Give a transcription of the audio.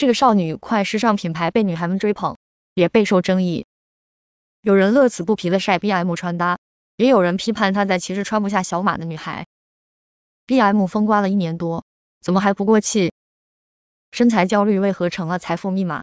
这个少女快时尚品牌被女孩们追捧，也备受争议。有人乐此不疲的晒 BM 穿搭，也有人批判她在其实穿不下小码的女孩。BM 风刮了一年多，怎么还不过气？身材焦虑为何成了财富密码？